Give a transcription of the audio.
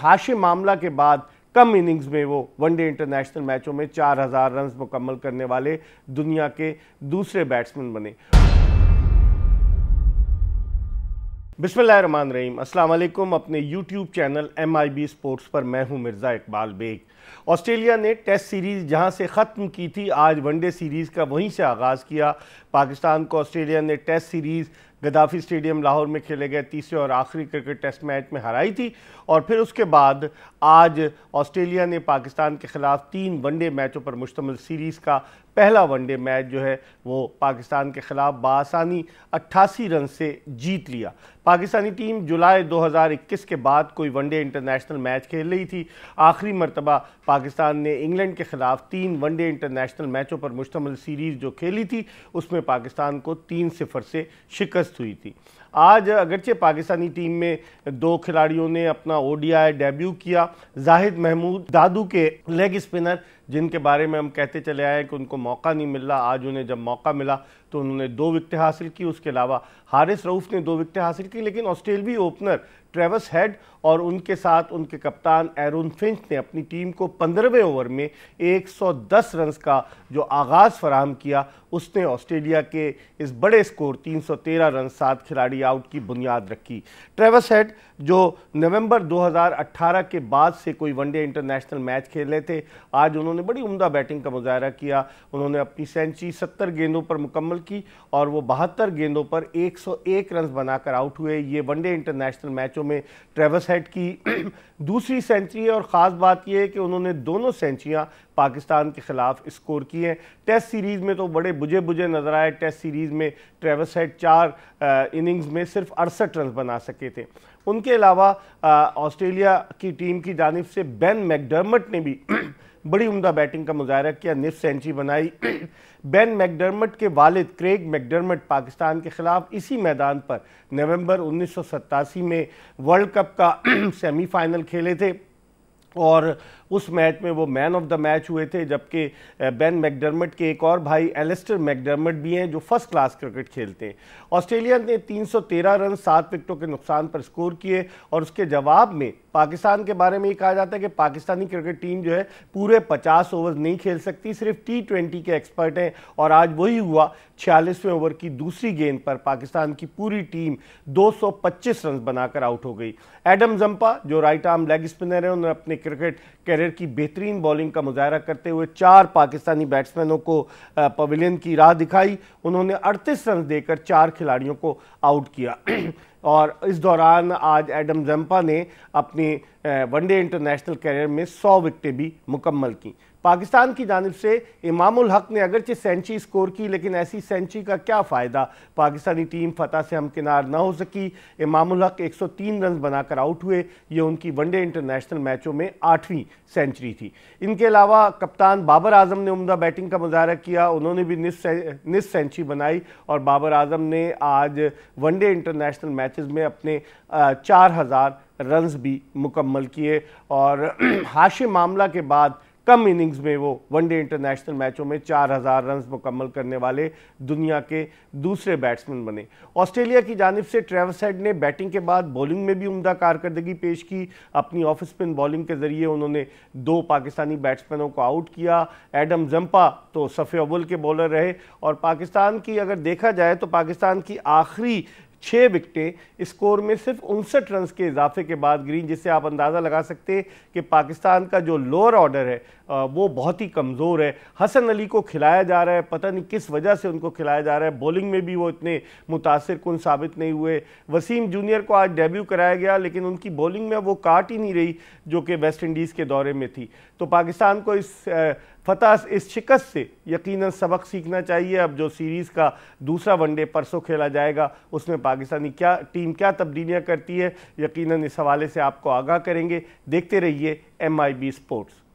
हाशिम मामला के बाद कम इनिंग्स में वो वनडे इंटरनेशनल मैचों में 4000 रन मुकम्मल करने वाले दुनिया के दूसरे बैट्समैन बने बिस्मिल्लाहमान रहीम अस्सलाम वालेकुम अपने YouTube channel M I B sports पर मैं हूं मिर्ज़ा इकबाल बेग ऑस्ट्रेलिया ने टेस्ट सीरीज़ जहां से ख़त्म की थी आज वनडे सीरीज़ का वहीं से आगाज़ किया पाकिस्तान को ऑस्ट्रेलिया ने test series Gaddafi Stadium Lahore में खेले गए तीसरे और आखिरी क्रिकेट टेस्ट मैच में हराई थी और फिर उसके बाद आज ऑस्ट्रेलिया ने पाकिस्तान के ख़िलाफ़ तीन वनडे मैचों पर मुश्तमिल सीरीज़ का पहला वनडे मैच जो है वो पाकिस्तान के ख़िलाफ़ बासानी अट्ठासी रन से जीत लिया पाकिस्तानी टीम जुलाई 2021 के बाद कोई वनडे इंटरनेशनल मैच खेल रही थी आखिरी मरतबा पाकिस्तान ने इंग्लैंड के ख़िलाफ़ तीन वनडे इंटरनेशनल मैचों पर मुश्तमल सीरीज़ जो खेली थी उसमें पाकिस्तान को तीन सिफर से शिकस्त निरस्त हुई थी आज अगरचे पाकिस्तानी टीम में दो खिलाड़ियों ने अपना ओडीआई डेब्यू किया जाहिद महमूद दादू के लेग स्पिनर जिनके बारे में हम कहते चले आए कि उनको मौका नहीं मिल रहा आज उन्हें जब मौका मिला तो उन्होंने दो विकटें हासिल की उसके अलावा हारिस रऊफ ने दो विकटें हासिल की लेकिन ऑस्ट्रेलवी ओपनर ट्रेवस हेड और उनके साथ उनके कप्तान एरोन फिंच ने अपनी टीम को पंद्रहवें ओवर में 110 रन्स का जो आगाज़ फराहम किया उसने ऑस्ट्रेलिया के इस बड़े स्कोर 313 रन सात खिलाड़ी लेआउट की बुनियाद रखी ट्रेवस हेड जो नवंबर 2018 के बाद से कोई वनडे इंटरनेशनल मैच खेल रहे थे आज उन्होंने बड़ी उमदा बैटिंग का मुजाहरा किया उन्होंने अपनी सेंचुरी 70 गेंदों पर मुकम्मल की और वो बहत्तर गेंदों पर 101 रन बनाकर आउट हुए ये वनडे इंटरनेशनल मैचों में ट्रेवस हेड की दूसरी सेंचुरी है और ख़ास बात यह है कि उन्होंने दोनों सेंचुरियाँ पाकिस्तान के ख़िलाफ़ स्कोर की हैं टेस्ट सीरीज़ में तो बड़े बुझे बुझे नज़र आए टेस्ट सीरीज़ में ट्रेवस हेड चार इनिंग्स में सिर्फ अड़सठ रन बना सके थे उनके अलावा ऑस्ट्रेलिया की टीम की जानब से बेन मैकडर्मट ने भी बड़ी उमदा बैटिंग का मुजाहरा किया निफ सेंचुरी बनाई बेन मैकडर्मट के वालिद क्रेग मैकडर्मट पाकिस्तान के ख़िलाफ़ इसी मैदान पर नवंबर उन्नीस में वर्ल्ड कप का सेमीफाइनल खेले थे और उस मैच में वो मैन ऑफ द मैच हुए थे जबकि बेन मैकडरमट के एक और भाई एलेस्टर मैकडरमट भी हैं जो फर्स्ट क्लास क्रिकेट खेलते हैं ऑस्ट्रेलिया ने 313 रन सात विकेटों के नुकसान पर स्कोर किए और उसके जवाब में पाकिस्तान के बारे में ये कहा जाता है कि पाकिस्तानी क्रिकेट टीम जो है पूरे पचास ओवर नहीं खेल सकती सिर्फ टी ट्वेंटी के एक्सपर्ट हैं और आज वही हुआ छियालीसवें ओवर की दूसरी गेंद पर पाकिस्तान की पूरी टीम 225 रन बनाकर आउट हो गई एडम जम्पा जो राइट आर्म लेग स्पिनर है उन्होंने अपने क्रिकेट कैरियर की बेहतरीन बॉलिंग का मुजाहरा करते हुए चार पाकिस्तानी बैट्समैनों को पवेलियन की राह दिखाई उन्होंने अड़तीस रन देकर चार खिलाड़ियों को आउट किया और इस दौरान आज एडम जम्पा ने अपने वनडे इंटरनेशनल कैरियर में 100 विकटें भी मुकम्मल की पाकिस्तान की जानब से इमामुल हक ने अगरचे सेंचुरी स्कोर की लेकिन ऐसी सेंचुरी का क्या फ़ायदा पाकिस्तानी टीम फतह से हमकिनार ना हो सकी इमामुल हक 103 रन बनाकर आउट हुए ये उनकी वनडे इंटरनेशनल मैचों में आठवीं सेंचुरी थी इनके अलावा कप्तान बाबर आजम ने उमदा बैटिंग का मुजाहरा किया उन्होंने भी निस सेंचुरी बनाई और बाबर आजम ने आज वनडे इंटरनेशनल मैच मैचेस में अपने चार हज़ार रन्स भी मुकम्मल किए और हाशिम मामला के बाद कम इनिंग्स में वो वनडे इंटरनेशनल मैचों में चार हजार रन मुकम्मल करने वाले दुनिया के दूसरे बैट्समैन बने ऑस्ट्रेलिया की जानब से ट्रेवस हेड ने बैटिंग के बाद बॉलिंग में भी उमदा कारकर्दगी पेश की अपनी ऑफ स्पिन बॉलिंग के जरिए उन्होंने दो पाकिस्तानी बैट्समैनों को आउट किया एडम जम्पा तो सफ़े अव्वल के बॉलर रहे और पाकिस्तान की अगर देखा जाए तो पाकिस्तान की आखिरी छः विकटें स्कोर में सिर्फ उनसठ रन के इजाफे के बाद ग्रीन जिससे आप अंदाज़ा लगा सकते हैं कि पाकिस्तान का जो लोअर ऑर्डर है वो बहुत ही कमज़ोर है हसन अली को खिलाया जा रहा है पता नहीं किस वजह से उनको खिलाया जा रहा है बॉलिंग में भी वो इतने मुतासर कन साबित नहीं हुए वसीम जूनियर को आज डेब्यू कराया गया लेकिन उनकी बॉलिंग में वो काट ही नहीं रही जो कि वेस्ट इंडीज़ के दौरे में थी तो पाकिस्तान को इस फतह इस शिकस्त से यकीनन सबक सीखना चाहिए अब जो सीरीज़ का दूसरा वनडे परसों खेला जाएगा उसमें पाकिस्तानी क्या टीम क्या तब्दीलियाँ करती है यकीनन इस हवाले से आपको आगाह करेंगे देखते रहिए एम स्पोर्ट्स